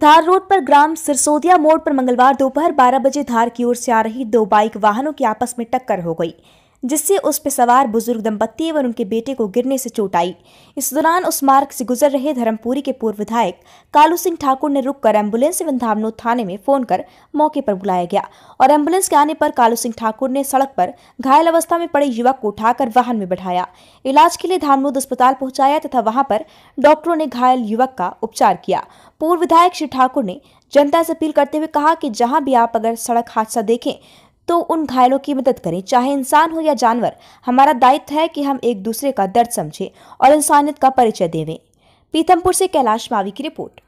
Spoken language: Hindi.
धार रोड पर ग्राम सिरसोदिया मोड़ पर मंगलवार दोपहर 12 बजे धार की ओर से आ रही दो बाइक वाहनों की आपस में टक्कर हो गई जिससे उस पर सवार बुजुर्ग दंपत्ति एवं उनके बेटे को गिरने से चोट आई इस दौरान उस मार्ग से गुजर रहे धर्मपुरी के पूर्व विधायक कालू सिंह ठाकुर ने रुककर एम्बुलेंस एवं धामनो थाने में फोन कर मौके पर बुलाया गया और एम्बुलेंस के आने पर कालू सिंह ठाकुर ने सड़क पर घायल अवस्था में पड़े युवक को उठाकर वाहन में बैठाया इलाज के लिए धामनोद अस्पताल पहुंचाया तथा वहां पर डॉक्टरों ने घायल युवक का उपचार किया पूर्व विधायक श्री ठाकुर ने जनता से अपील करते हुए कहा कि जहां भी आप अगर सड़क हादसा देखें तो उन घायलों की मदद करें चाहे इंसान हो या जानवर हमारा दायित्व है कि हम एक दूसरे का दर्द समझें और इंसानियत का परिचय देवें पीथमपुर से कैलाश मावी की रिपोर्ट